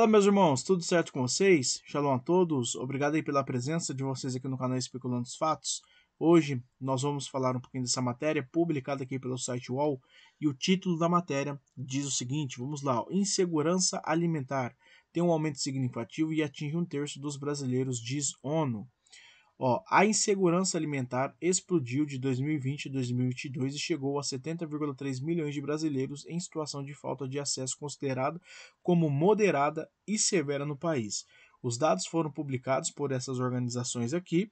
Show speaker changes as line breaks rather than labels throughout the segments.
Fala, meus irmãos, tudo certo com vocês? Shalom a todos, obrigado aí pela presença de vocês aqui no canal Especulando os Fatos. Hoje nós vamos falar um pouquinho dessa matéria publicada aqui pelo site UOL e o título da matéria diz o seguinte: vamos lá, insegurança alimentar tem um aumento significativo e atinge um terço dos brasileiros, diz ONU. Ó, a insegurança alimentar explodiu de 2020 a 2022 e chegou a 70,3 milhões de brasileiros em situação de falta de acesso considerada como moderada e severa no país. Os dados foram publicados por essas organizações aqui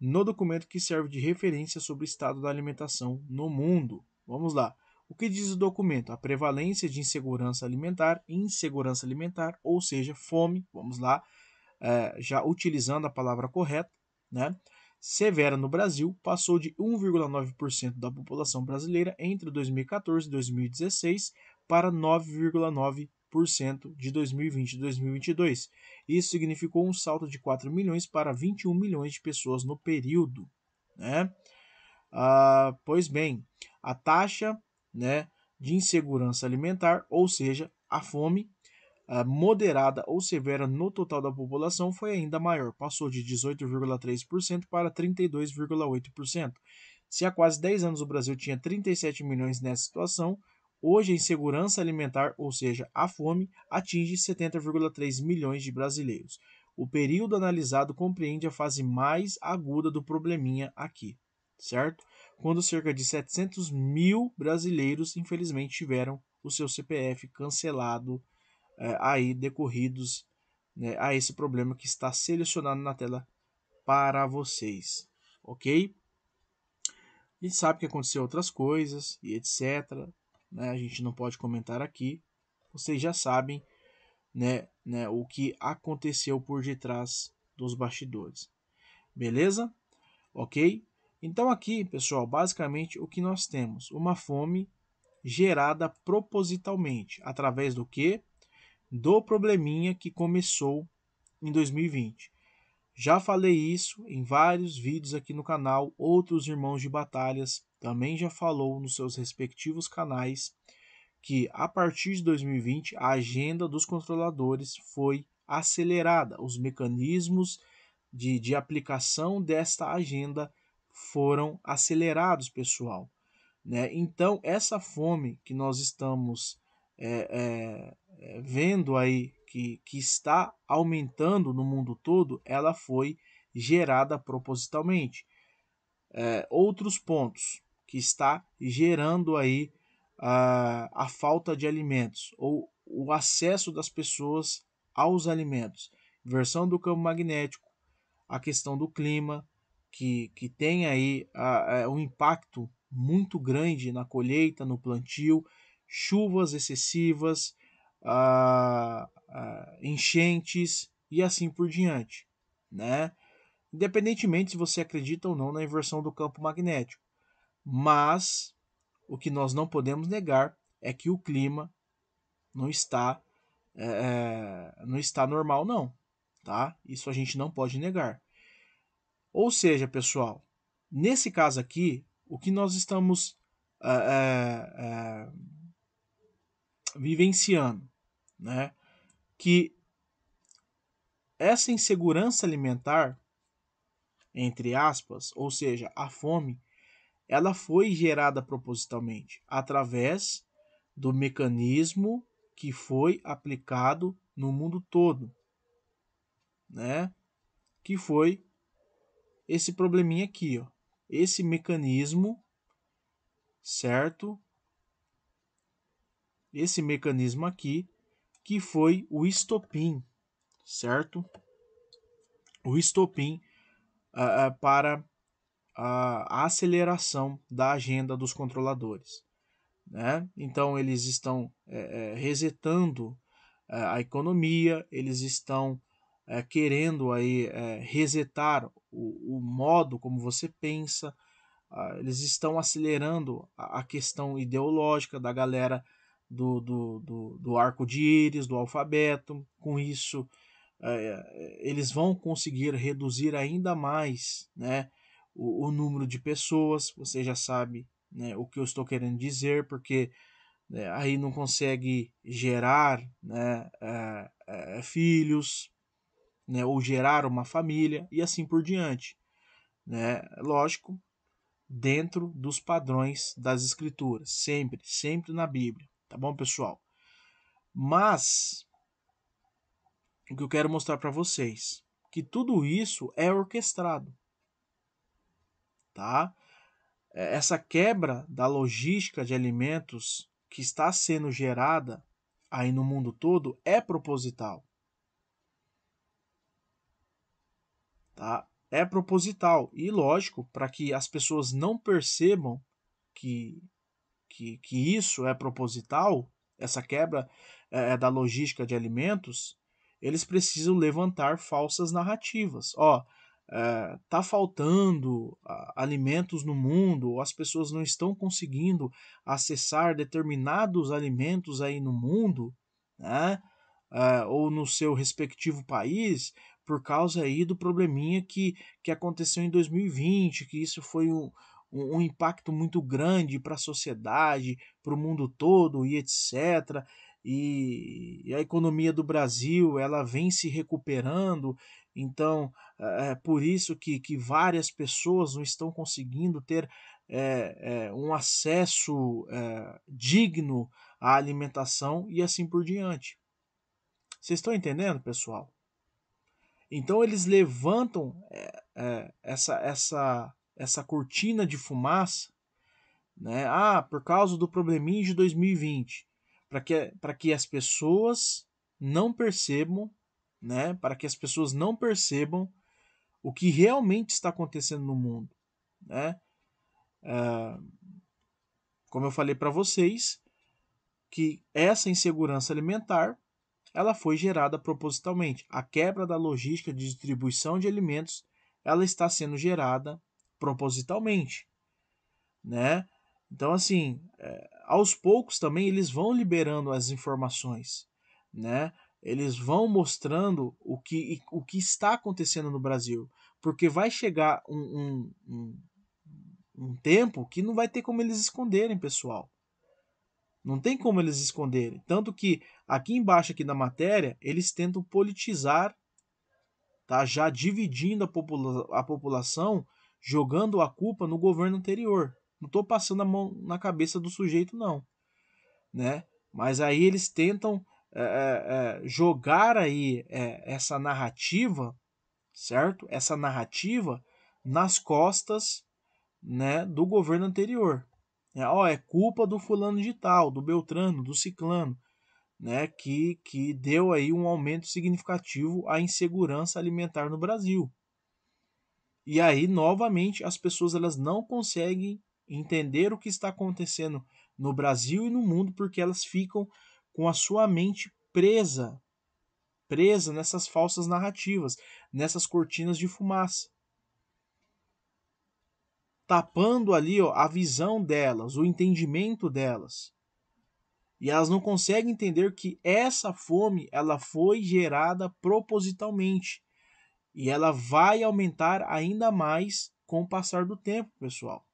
no documento que serve de referência sobre o estado da alimentação no mundo. Vamos lá. O que diz o documento? A prevalência de insegurança alimentar, insegurança alimentar, ou seja, fome, vamos lá, é, já utilizando a palavra correta, né, severa no Brasil passou de 1,9% da população brasileira entre 2014 e 2016 para 9,9% de 2020 e 2022. Isso significou um salto de 4 milhões para 21 milhões de pessoas no período. Né? Ah, pois bem, a taxa né, de insegurança alimentar, ou seja, a fome, moderada ou severa no total da população foi ainda maior, passou de 18,3% para 32,8%. Se há quase 10 anos o Brasil tinha 37 milhões nessa situação, hoje a insegurança alimentar, ou seja, a fome, atinge 70,3 milhões de brasileiros. O período analisado compreende a fase mais aguda do probleminha aqui, certo? Quando cerca de 700 mil brasileiros, infelizmente, tiveram o seu CPF cancelado é, aí decorridos né, a esse problema que está selecionado na tela para vocês, ok? A gente sabe que aconteceu outras coisas e etc. Né, a gente não pode comentar aqui. Vocês já sabem né, né, o que aconteceu por detrás dos bastidores. Beleza? Ok? Então aqui, pessoal, basicamente o que nós temos? Uma fome gerada propositalmente. Através do que? do probleminha que começou em 2020. Já falei isso em vários vídeos aqui no canal, outros irmãos de batalhas também já falou nos seus respectivos canais que a partir de 2020 a agenda dos controladores foi acelerada, os mecanismos de, de aplicação desta agenda foram acelerados, pessoal. Né? Então, essa fome que nós estamos é, é, vendo aí que, que está aumentando no mundo todo, ela foi gerada propositalmente. É, outros pontos que está gerando aí a, a falta de alimentos ou o acesso das pessoas aos alimentos, inversão do campo magnético, a questão do clima, que, que tem aí a, a, é, um impacto muito grande na colheita, no plantio, chuvas excessivas, a, a enchentes e assim por diante, né? Independentemente se você acredita ou não na inversão do campo magnético. Mas o que nós não podemos negar é que o clima não está é, é não está normal não, tá? Isso a gente não pode negar. Ou seja, pessoal, nesse caso aqui, o que nós estamos é, é, é vivenciando né, que essa insegurança alimentar, entre aspas, ou seja, a fome, ela foi gerada propositalmente através do mecanismo que foi aplicado no mundo todo, né? Que foi esse probleminha aqui, ó. Esse mecanismo, certo? Esse mecanismo aqui que foi o estopim, certo? O estopim uh, para a aceleração da agenda dos controladores. Né? Então, eles estão eh, eh, resetando eh, a economia, eles estão querendo aí, resetar o, o, modo como você pensa, ah, eles estão acelerando a, a, questão ideológica da galera do, do, do, do arco de íris, do alfabeto. Com isso, é, eles vão conseguir reduzir ainda mais né, o, o, número de pessoas. Você já sabe né, o que eu estou querendo dizer, porque né, aí não consegue gerar né, é, é, filhos, né, ou gerar uma família e assim por diante. Né? Lógico, dentro dos padrões das Escrituras, sempre, sempre na Bíblia tá bom, pessoal? Mas o que eu quero mostrar para vocês que tudo isso é orquestrado, tá? É, essa quebra da logística de alimentos que está sendo gerada aí no mundo todo é proposital, tá? É proposital e lógico para que as pessoas não percebam que que, que isso é proposital, essa quebra é, é, da logística de alimentos, eles precisam levantar falsas narrativas. Ó, é, tá faltando alimentos no mundo, as pessoas não estão conseguindo acessar determinados alimentos aí no mundo, né? É, ou no seu respectivo país, por causa aí do probleminha que, que aconteceu em 2020, que isso foi um, um, um impacto muito grande para a sociedade, para o mundo todo e etc. E, e, a economia do Brasil ela vem se recuperando, então é, é por isso que, que várias pessoas não estão conseguindo ter é, é, um acesso é, digno à alimentação e assim por diante. Vocês estão entendendo, pessoal? Então eles levantam é, é, essa, essa, essa cortina de fumaça, né? Ah, por causa do probleminha de 2020, para que para que as pessoas não percebam, né? Para que as pessoas não percebam o que realmente está acontecendo no mundo, né? Ah, como eu falei para vocês, que essa insegurança alimentar ela foi gerada propositalmente. A quebra da logística de distribuição de alimentos ela está sendo gerada propositalmente, né? Então, assim, é, aos poucos também eles vão liberando as informações, né? Eles vão mostrando o que, o que está acontecendo no Brasil, porque vai chegar um, um, um, um tempo que não vai ter como eles esconderem, pessoal. Não tem como eles esconderem. Tanto que aqui embaixo aqui na matéria, eles tentam politizar, tá? já dividindo a, popula a população jogando a culpa no governo anterior. Não estou passando a mão na cabeça do sujeito, não. Né? Mas aí eles tentam é, é, é, jogar aí é, essa narrativa, certo? Essa narrativa nas costas né, do governo anterior. É, ó, é culpa do fulano de tal, do Beltrano, do Ciclano, né, que, que deu aí um aumento significativo à insegurança alimentar no Brasil. E aí, novamente, as pessoas elas não conseguem entender o que está acontecendo no Brasil e no mundo porque elas ficam com a sua mente presa, presa nessas falsas narrativas, nessas cortinas de fumaça. Tapando ali ó, a visão delas, o entendimento delas. E elas não conseguem entender que essa fome ela foi gerada propositalmente e ela vai aumentar ainda mais com o passar do tempo, pessoal.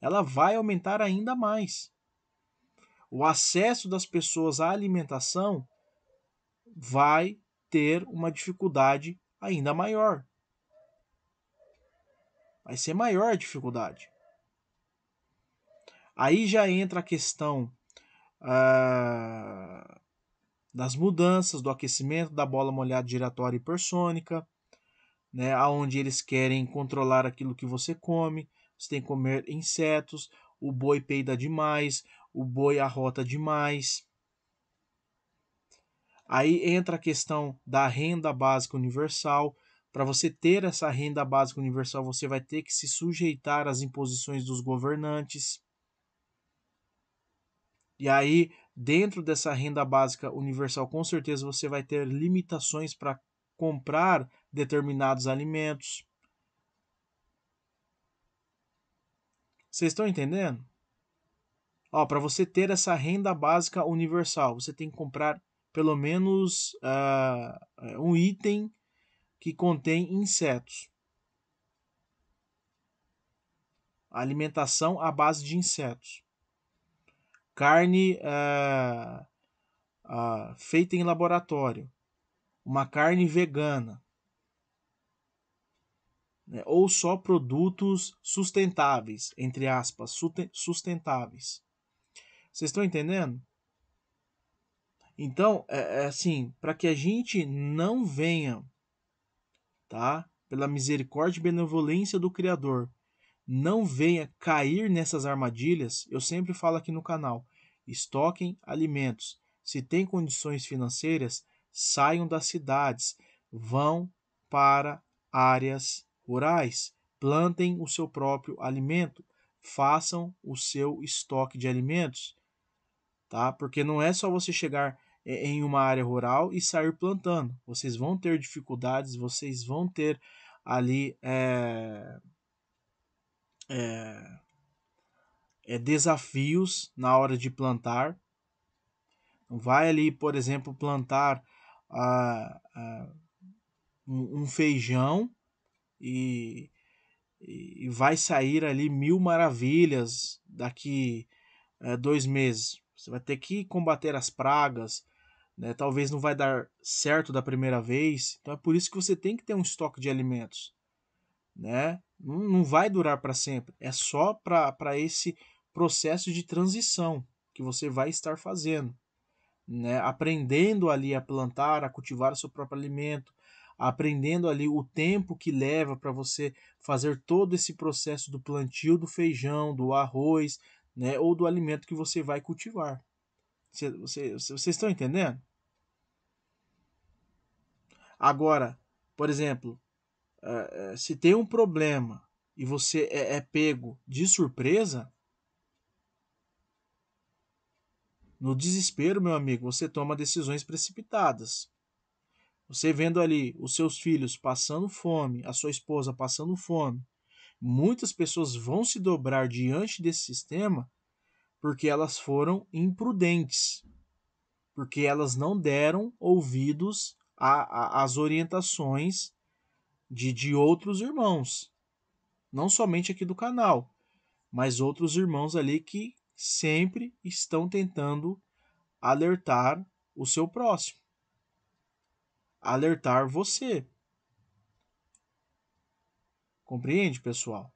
Ela vai aumentar ainda mais. O acesso das pessoas à alimentação vai ter uma dificuldade ainda maior. Vai ser maior a dificuldade. Aí já entra a questão ah, das mudanças, do aquecimento da bola molhada giratória hipersônica, né, aonde eles querem controlar aquilo que você come, você tem que comer insetos, o boi peida demais, o boi arrota demais. Aí entra a questão da renda básica universal. Para você ter essa renda básica universal, você vai ter que se sujeitar às imposições dos governantes. E aí dentro dessa renda básica universal, com certeza você vai ter limitações para comprar determinados alimentos. Vocês estão entendendo? Ó, para você ter essa renda básica universal, você tem que comprar pelo menos uh, um item que contém insetos. alimentação à base de insetos carne eh, ah, feita em laboratório, uma carne vegana, né? ou só produtos sustentáveis, entre aspas, sustentáveis. Vocês estão entendendo? Então, é, é assim, para que a gente não venha, tá? Pela misericórdia e benevolência do Criador, não venha cair nessas armadilhas, eu sempre falo aqui no canal: estoquem alimentos. Se tem condições financeiras, saiam das cidades, vão para áreas rurais, plantem o seu próprio alimento, façam o seu estoque de alimentos, tá? Porque não é só você chegar é, em uma área rural e sair plantando. Vocês vão ter dificuldades, vocês vão ter ali é, é, é, desafios na hora de plantar. Vai ali, por exemplo, plantar um, um, feijão e, e, vai sair ali mil maravilhas daqui é, dois meses. Você vai ter que combater as pragas, né? talvez não vai dar certo da primeira vez. Então é por isso que você tem que ter um estoque de alimentos né? Não, não vai durar para sempre. É só para esse processo de transição que você vai estar fazendo, né? Aprendendo ali a plantar, a cultivar o seu próprio alimento, aprendendo ali o tempo que leva para você fazer todo esse processo do plantio do feijão, do arroz, né? Ou do alimento que você vai cultivar. Você, você, vocês estão entendendo? Agora, por exemplo, ah, eh, se tem um problema e você é, é pego de surpresa, no desespero, meu amigo, você toma decisões precipitadas. Você vendo ali os seus filhos passando fome, a sua esposa passando fome, muitas pessoas vão se dobrar diante desse sistema porque elas foram imprudentes, porque elas não deram ouvidos às orientações de, de outros irmãos, não somente aqui do canal, mas outros irmãos ali que sempre estão tentando alertar o seu próximo, alertar você. Compreende, pessoal?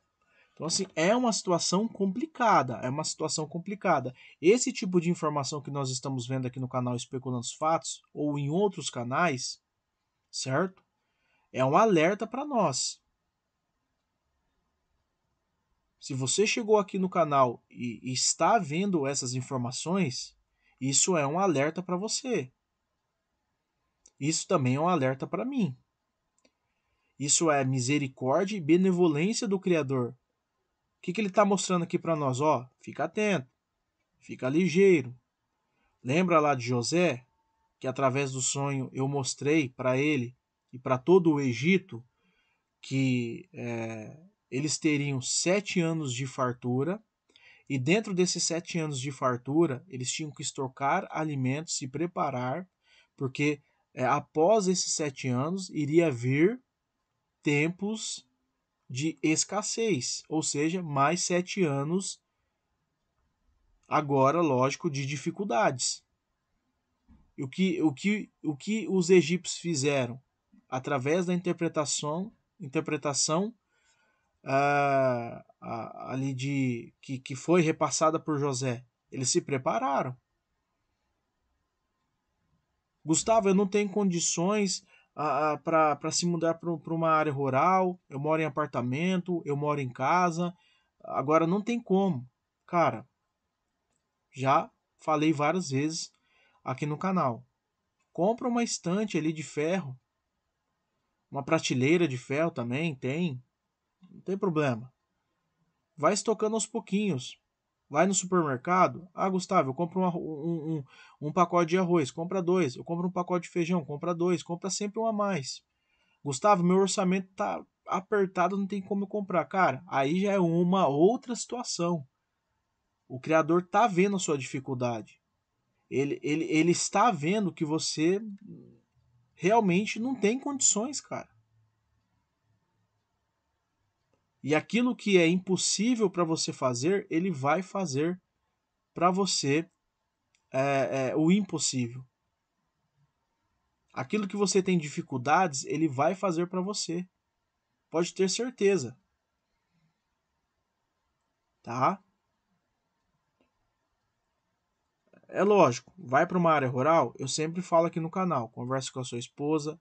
Então, assim, é uma situação complicada, é uma situação complicada. Esse tipo de informação que nós estamos vendo aqui no canal Especulando os Fatos, ou em outros canais, certo? É um alerta para nós. Se você chegou aqui no canal e está vendo essas informações, isso é um alerta para você. Isso também é um alerta para mim. Isso é misericórdia e benevolência do Criador. O que, que ele está mostrando aqui para nós? Ó, fica atento, fica ligeiro. Lembra lá de José, que através do sonho eu mostrei para ele e para todo o Egito que é, eles teriam sete anos de fartura, e dentro desses sete anos de fartura, eles tinham que estocar alimentos, se preparar, porque é, após esses sete anos iria vir tempos de escassez, ou seja, mais sete anos, agora, lógico, de dificuldades. O que, o que, o que os egípcios fizeram? através da interpretação, interpretação ah, ali de que, que foi repassada por José. Eles se prepararam. Gustavo, eu não tenho condições ah, ah, para para se mudar para uma área rural. Eu moro em apartamento, eu moro em casa. Agora não tem como. Cara, já falei várias vezes aqui no canal. Compra uma estante ali de ferro uma prateleira de fel também, tem. Não tem problema. Vai estocando aos pouquinhos. Vai no supermercado. Ah, Gustavo, eu compro um, um, um, um pacote de arroz, compra dois. Eu compro um pacote de feijão, compra dois. Compra sempre um a mais. Gustavo, meu orçamento tá apertado, não tem como eu comprar. Cara, aí já é uma outra situação. O criador tá vendo a sua dificuldade. Ele, ele, ele está vendo que você realmente não tem condições, cara. E aquilo que é impossível para você fazer, ele vai fazer para você é, é, o impossível. Aquilo que você tem dificuldades, ele vai fazer para você. Pode ter certeza. Tá? É lógico, vai para uma área rural, eu sempre falo aqui no canal, converse com a sua esposa,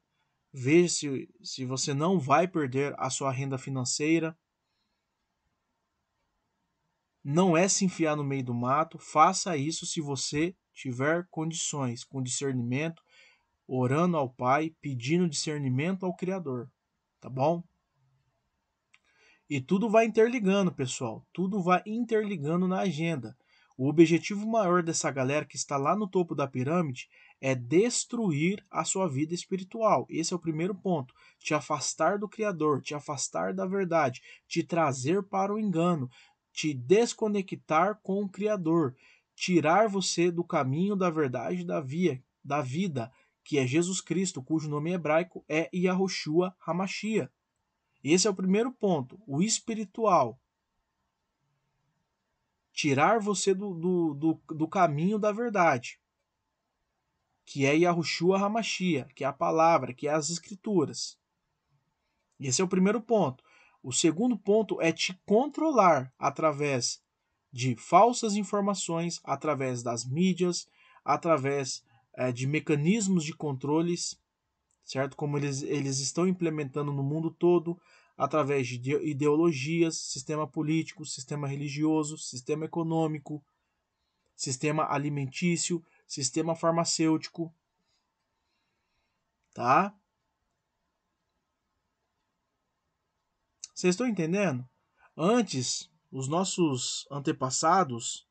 veja se, se você não vai perder a sua renda financeira. Não é se enfiar no meio do mato, faça isso se você tiver condições, com discernimento, orando ao Pai, pedindo discernimento ao Criador, tá bom? E tudo vai interligando, pessoal, tudo vai interligando na agenda. O objetivo maior dessa galera que está lá no topo da pirâmide é destruir a sua vida espiritual. Esse é o primeiro ponto. Te afastar do Criador, te afastar da verdade, te trazer para o engano, te desconectar com o Criador, tirar você do caminho da verdade da via, da vida, que é Jesus Cristo, cujo nome hebraico é Yahushua Hamashia. Esse é o primeiro ponto, o espiritual tirar você do, do, do, do caminho da verdade, que é Yahushua Hamashia, que é a palavra, que é as escrituras. Esse é o primeiro ponto. O segundo ponto é te controlar através de falsas informações, através das mídias, através é, de mecanismos de controles, certo? Como eles, eles estão implementando no mundo todo, através de ideologias, sistema político, sistema religioso, sistema econômico, sistema alimentício, sistema farmacêutico. Tá? Vocês estão entendendo? Antes, os nossos antepassados,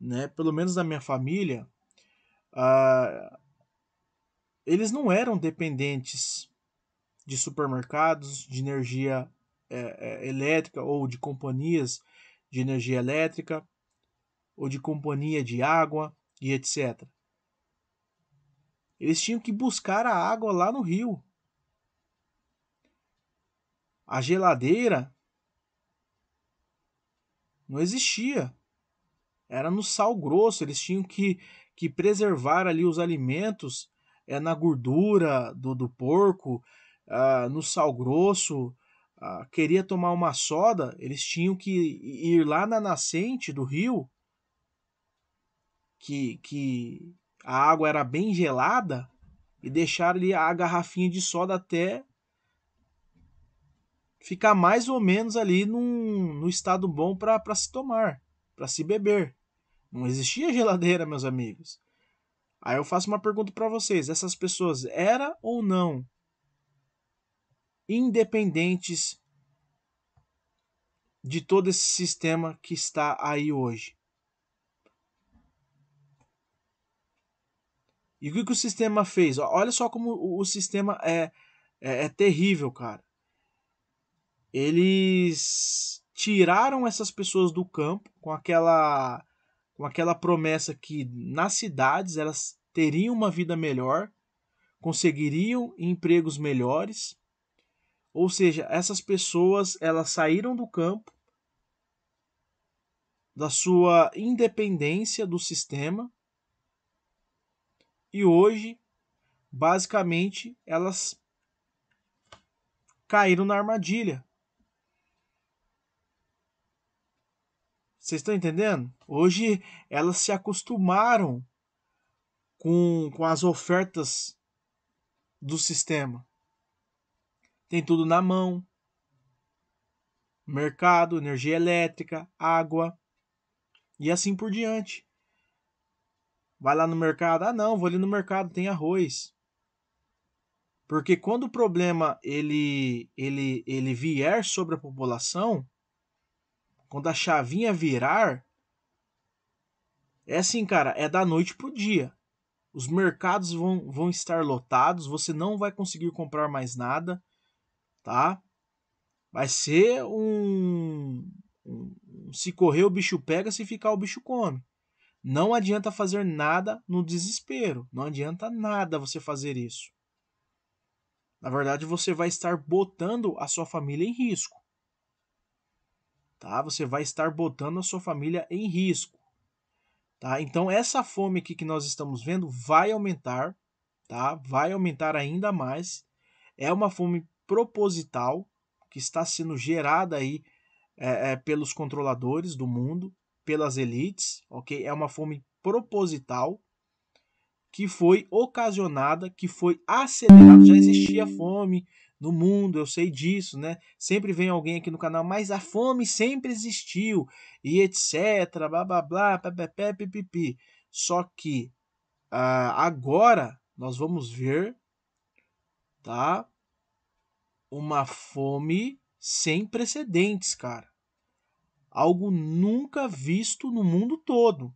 né, pelo menos da minha família, ah, eles não eram dependentes de supermercados, de energia é, é, elétrica ou de companhias de energia elétrica ou de companhia de água e etc. Eles tinham que buscar a água lá no rio. A geladeira não existia. Era no sal grosso, eles tinham que, que preservar ali os alimentos é, na gordura do, do porco, uh, no sal grosso, uh, queria tomar uma soda, eles tinham que ir lá na nascente do rio, que, que a água era bem gelada, e deixar ali a garrafinha de soda até ficar mais ou menos ali num, num estado bom para se tomar, para se beber. Não existia geladeira, meus amigos. Aí eu faço uma pergunta para vocês: essas pessoas era ou não independentes de todo esse sistema que está aí hoje. E o que, que o sistema fez? Olha só como o sistema é, é, é terrível, cara. Eles tiraram essas pessoas do campo com aquela com aquela promessa que nas cidades elas teriam uma vida melhor, conseguiriam empregos melhores ou seja, essas pessoas elas saíram do campo da sua independência do sistema e hoje basicamente elas caíram na armadilha. Vocês estão entendendo? Hoje elas se acostumaram com, com as ofertas do sistema tem tudo na mão. Mercado, energia elétrica, água e assim por diante. Vai lá no mercado, ah não, vou ali no mercado, tem arroz. Porque quando o problema ele ele ele vier sobre a população, quando a chavinha virar, é assim, cara, é da noite pro dia. Os mercados vão, vão estar lotados, você não vai conseguir comprar mais nada tá? Vai ser um, um, se correr o bicho pega, se ficar o bicho come. Não adianta fazer nada no desespero, não adianta nada você fazer isso. Na verdade, você vai estar botando a sua família em risco. Tá? Você vai estar botando a sua família em risco. Tá? Então essa fome aqui que nós estamos vendo vai aumentar, tá? Vai aumentar ainda mais. É uma fome proposital que está sendo gerada aí é, é, pelos controladores do mundo, pelas elites, ok? É uma fome proposital que foi ocasionada, que foi acelerada. Já existia fome no mundo, eu sei disso, né? Sempre vem alguém aqui no canal, mas a fome sempre existiu e etc. Blá blá blá, pepé, pipipi. Só que uh, agora nós vamos ver, tá? uma fome sem precedentes, cara. Algo nunca visto no mundo todo.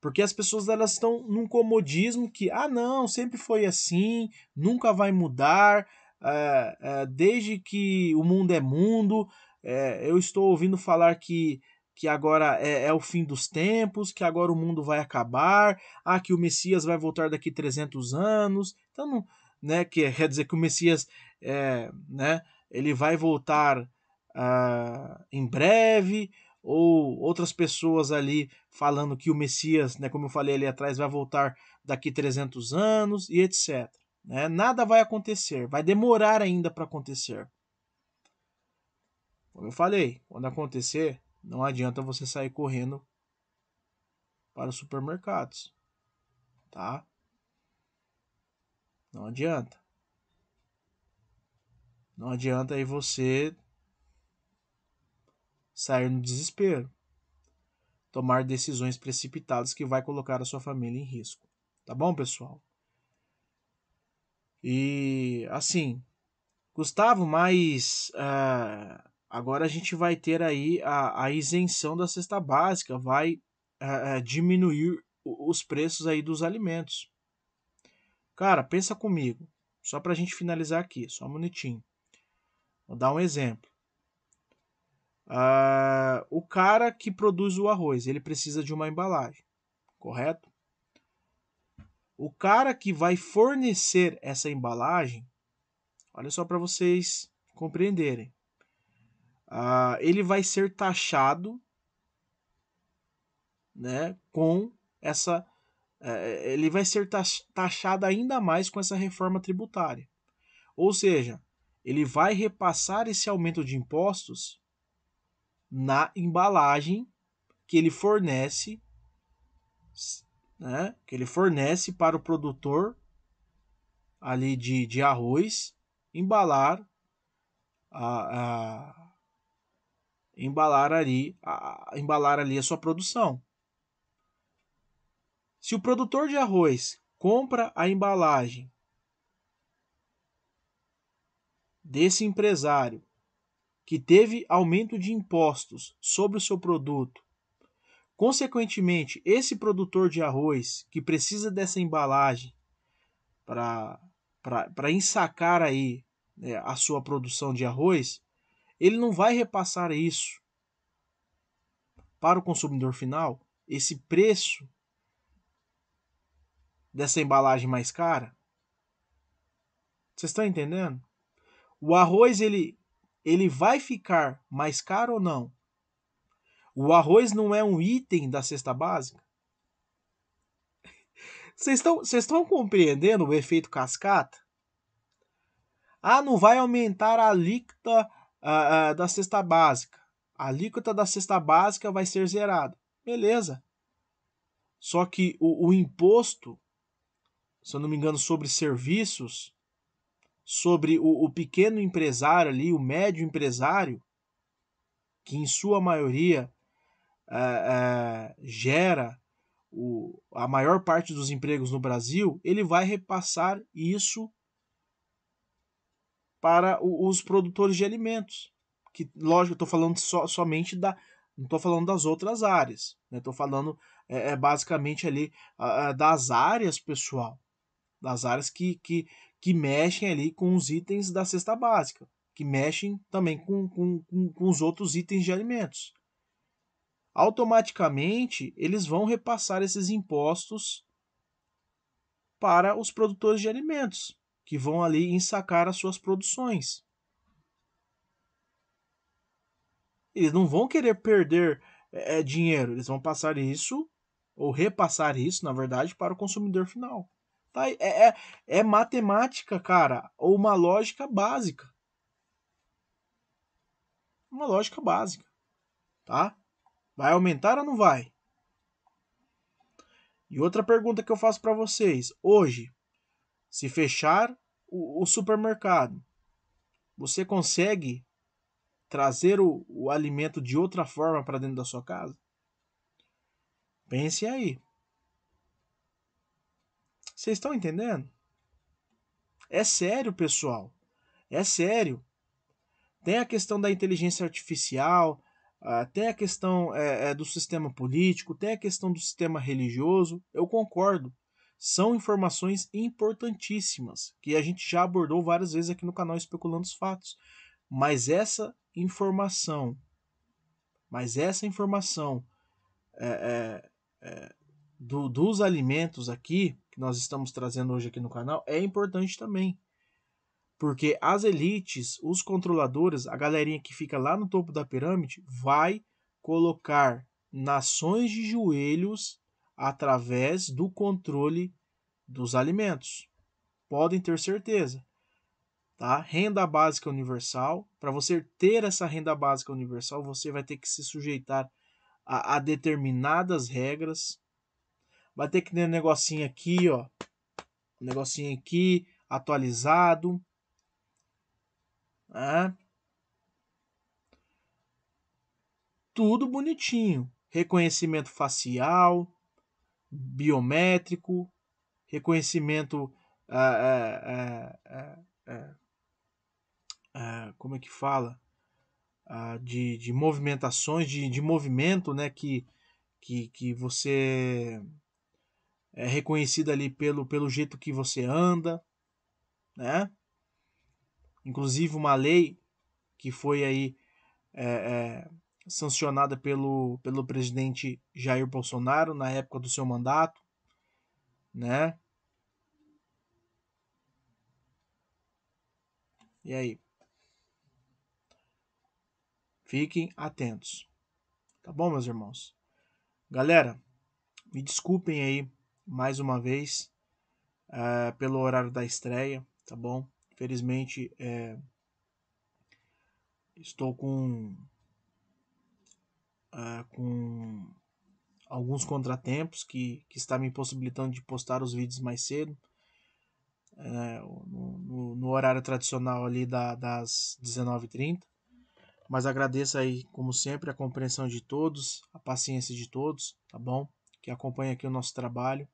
Porque as pessoas elas estão num comodismo que, ah, não, sempre foi assim, nunca vai mudar, é, é, desde que o mundo é mundo, é, eu estou ouvindo falar que, que agora é, é, o fim dos tempos, que agora o mundo vai acabar, ah, que o Messias vai voltar daqui 300 anos. Então, não, né? Que quer dizer que o Messias, é, né? Ele vai voltar ah, em breve ou outras pessoas ali falando que o Messias, né, como eu falei ali atrás, vai voltar daqui 300 anos e etc. Né? Nada vai acontecer, vai demorar ainda para acontecer. Como eu falei, quando acontecer, não adianta você sair correndo para os supermercados, tá? Não adianta. Não adianta aí você sair no desespero, tomar decisões precipitadas que vai colocar a sua família em risco. Tá bom, pessoal? E assim, Gustavo, mas uh, agora a gente vai ter aí a, a isenção da cesta básica, vai uh, diminuir os preços aí dos alimentos. Cara, pensa comigo, só para a gente finalizar aqui, só um minutinho. Vou dar um exemplo. Uh, o cara que produz o arroz, ele precisa de uma embalagem, correto? O cara que vai fornecer essa embalagem, olha só para vocês compreenderem, uh, ele vai ser taxado né, com essa é, é, ele vai ser taxado ainda mais com essa reforma tributária. Ou seja, ele vai repassar esse aumento de impostos na embalagem que ele fornece, né, que ele fornece para o produtor ali de, de arroz embalar a, a embalar ali a, embalar ali a sua produção. Se o produtor de arroz compra a embalagem desse empresário que teve aumento de impostos sobre o seu produto, consequentemente, esse produtor de arroz que precisa dessa embalagem para ensacar aí né, a sua produção de arroz, ele não vai repassar isso para o consumidor final, esse preço dessa embalagem mais cara? Vocês estão entendendo? O arroz ele ele vai ficar mais caro ou não? O arroz não é um item da cesta básica? Vocês estão, vocês estão compreendendo o efeito cascata? Ah, não vai aumentar a alíquota ah, da cesta básica. A alíquota da cesta básica vai ser zerada. Beleza. Só que o, o imposto se eu não me engano, sobre serviços, sobre o, o pequeno empresário ali, o médio empresário, que em sua maioria é, é, gera o, a maior parte dos empregos no Brasil, ele vai repassar isso para o, os produtores de alimentos. Que, lógico, eu estou falando so, somente da. Não estou falando das outras áreas. Estou né? falando é, é, basicamente ali a, a, das áreas, pessoal, das áreas que, que, que mexem ali com os itens da cesta básica, que mexem também com, com, com, com os outros itens de alimentos. Automaticamente, eles vão repassar esses impostos para os produtores de alimentos, que vão ali ensacar as suas produções. Eles não vão querer perder é, dinheiro, eles vão passar isso, ou repassar isso, na verdade, para o consumidor final. Tá, é, é, é matemática, cara, ou uma lógica básica. Uma lógica básica, tá? Vai aumentar ou não vai? E outra pergunta que eu faço para vocês, hoje, se fechar o, o, supermercado, você consegue trazer o, o alimento de outra forma para dentro da sua casa? Pense aí. Vocês estão entendendo? É sério, pessoal. É sério. Tem a questão da inteligência artificial, ah, tem a questão é, é, do sistema político, tem a questão do sistema religioso. Eu concordo. São informações importantíssimas que a gente já abordou várias vezes aqui no canal Especulando os Fatos. Mas essa informação, mas essa informação é, é, é do, dos alimentos aqui, que nós estamos trazendo hoje aqui no canal, é importante também. Porque as elites, os controladores, a galerinha que fica lá no topo da pirâmide, vai colocar nações de joelhos através do controle dos alimentos. Podem ter certeza. Tá? Renda básica universal. Para você ter essa renda básica universal, você vai ter que se sujeitar a, a determinadas regras, Vai ter que ter um negocinho aqui, ó. Um negocinho aqui, atualizado. Né? Tudo bonitinho. Reconhecimento facial, biométrico, reconhecimento. É, é, é, como é que fala? Ah, de, de movimentações, de, de movimento, né? Que, que, que você é reconhecida ali pelo, pelo jeito que você anda, né? Inclusive uma lei que foi aí é, é, sancionada pelo, pelo presidente Jair Bolsonaro na época do seu mandato, né? E aí? Fiquem atentos. Tá bom, meus irmãos? Galera, me desculpem aí mais uma vez eh, pelo horário da estreia, tá bom? Infelizmente é, estou com, eh, com alguns contratempos que, que está me impossibilitando de postar os vídeos mais cedo. no, no, no, horário tradicional ali da, das 19h30. Mas agradeço aí, como sempre, a compreensão de todos, a paciência de todos, tá bom? que acompanha aqui o nosso trabalho.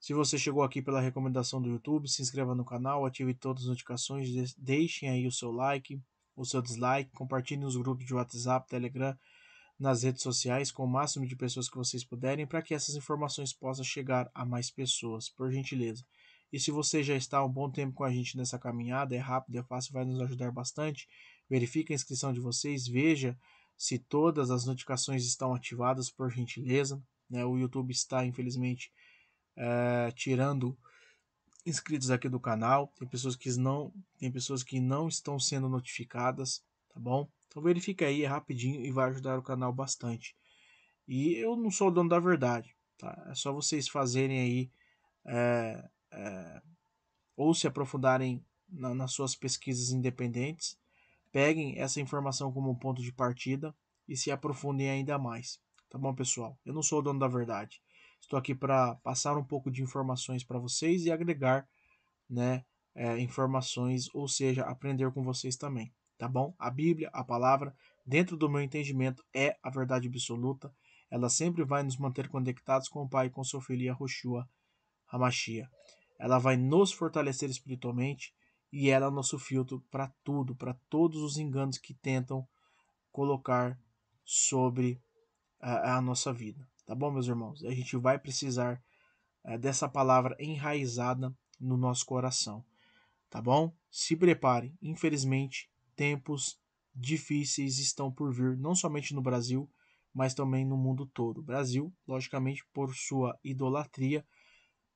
Se você chegou aqui pela recomendação do YouTube, se inscreva no canal, ative todas as notificações, deixem aí o seu like, o seu dislike, compartilhe nos grupos de WhatsApp, Telegram, nas redes sociais com o máximo de pessoas que vocês puderem para que essas informações possam chegar a mais pessoas, por gentileza. E se você já está há um bom tempo com a gente nessa caminhada, é rápido, é fácil, vai nos ajudar bastante. Verifique a inscrição de vocês, veja se todas as notificações estão ativadas, por gentileza. Né? O YouTube está, infelizmente, é, tirando inscritos aqui do canal. Tem pessoas que não, tem pessoas que não estão sendo notificadas, tá bom? Então verifica aí, é rapidinho e vai ajudar o canal bastante. E eu não sou o dono da verdade, tá? É só vocês fazerem aí é, é, ou se aprofundarem na, nas suas pesquisas independentes, peguem essa informação como ponto de partida e se aprofundem ainda mais. Tá bom, pessoal? Eu não sou o dono da verdade. Estou aqui para passar um pouco de informações para vocês e agregar né, é, informações, ou seja, aprender com vocês também. Tá bom? A Bíblia, a palavra, dentro do meu entendimento, é a verdade absoluta. Ela sempre vai nos manter conectados com o Pai, com seu filho e a Roshua, Machia. Ela vai nos fortalecer espiritualmente e ela é nosso filtro para tudo, para todos os enganos que tentam colocar sobre a, nossa vida. Tá bom, meus irmãos? A gente vai precisar é, dessa palavra enraizada no nosso coração. Tá bom? Se preparem. Infelizmente, tempos difíceis estão por vir, não somente no Brasil, mas também no mundo todo. O Brasil, logicamente, por sua idolatria,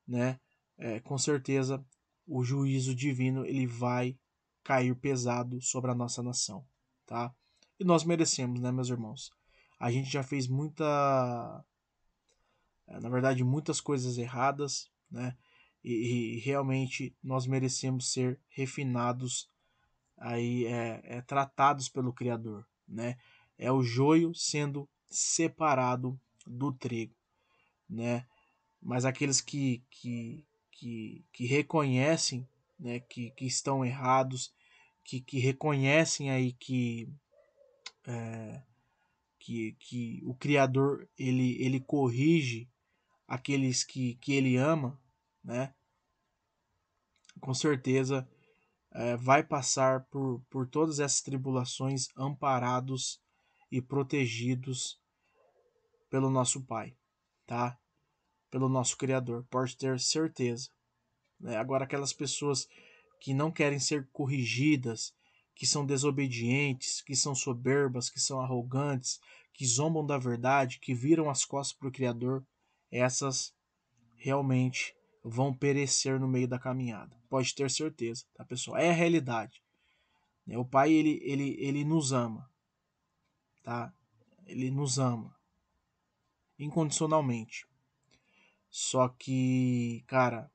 né? É, com certeza, o juízo divino ele vai cair pesado sobre a nossa nação, tá? E nós merecemos, né, meus irmãos? a gente já fez muita. Eh, na verdade, muitas coisas erradas, né? E, e realmente nós merecemos ser refinados, aí é, é, tratados pelo Criador, né? É o joio sendo separado do trigo, né? Mas aqueles que, que, que, que reconhecem né, que, que estão errados, que, que reconhecem aí que, é, que, que o Criador ele, ele corrige aqueles que, que ele ama, né? Com certeza é, vai passar por, por todas essas tribulações amparados e protegidos pelo nosso Pai, tá? Pelo nosso Criador, pode ter certeza. Né? Agora, aquelas pessoas que não querem ser corrigidas, que são desobedientes, que são soberbas, que são arrogantes, que zombam da verdade, que viram as costas para o Criador, essas realmente vão perecer no meio da caminhada. Pode ter certeza, tá, pessoal? É a realidade. Né, o Pai, ele, ele, ele nos ama, tá? Ele nos ama incondicionalmente. Só que, cara,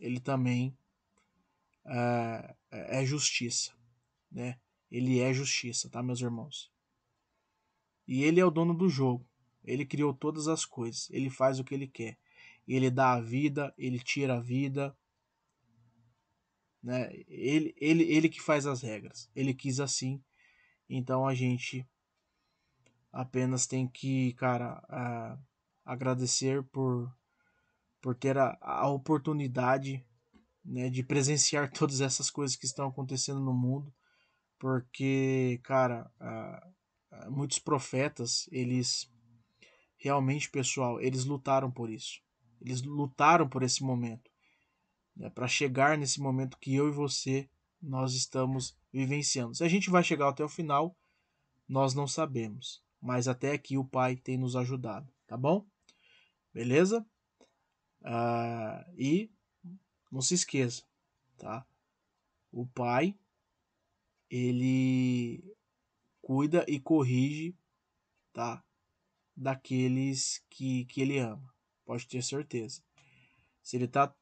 ele também é, é justiça né? Ele é justiça, tá, meus irmãos? E ele é o dono do jogo. Ele criou todas as coisas. Ele faz o que ele quer. Ele dá a vida, ele tira a vida. Né? Ele, ele, ele que faz as regras. Ele quis assim. Então a gente apenas tem que, cara, a, agradecer por, por ter a, a oportunidade né, de presenciar todas essas coisas que estão acontecendo no mundo porque, cara, ah, ah, muitos profetas, eles realmente, pessoal, eles lutaram por isso. Eles lutaram por esse momento, né, para chegar nesse momento que eu e você nós estamos vivenciando. Se a gente vai chegar até o final, nós não sabemos, mas até aqui o Pai tem nos ajudado, tá bom? Beleza? Uh, e não se esqueça, tá? O Pai ele cuida e corrige, tá? Daqueles que, que ele ama. Pode ter certeza. Se ele, tá,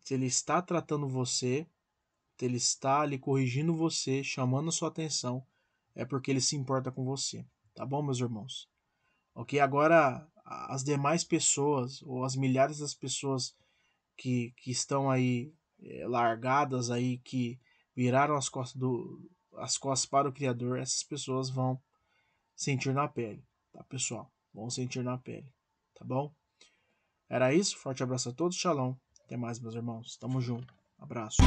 se ele está tratando você, se ele está ali corrigindo você, chamando sua atenção, é porque ele se importa com você. Tá bom, meus irmãos? Ok? Agora, as demais pessoas, ou as milhares das pessoas que, que estão aí é, largadas, aí que viraram as costas do, as costas para o Criador, essas pessoas vão sentir na pele, tá, pessoal? Vão sentir na pele, tá bom? Era isso, forte abraço a todos, shalom. Até mais, meus irmãos. Tamo junto. Abraço.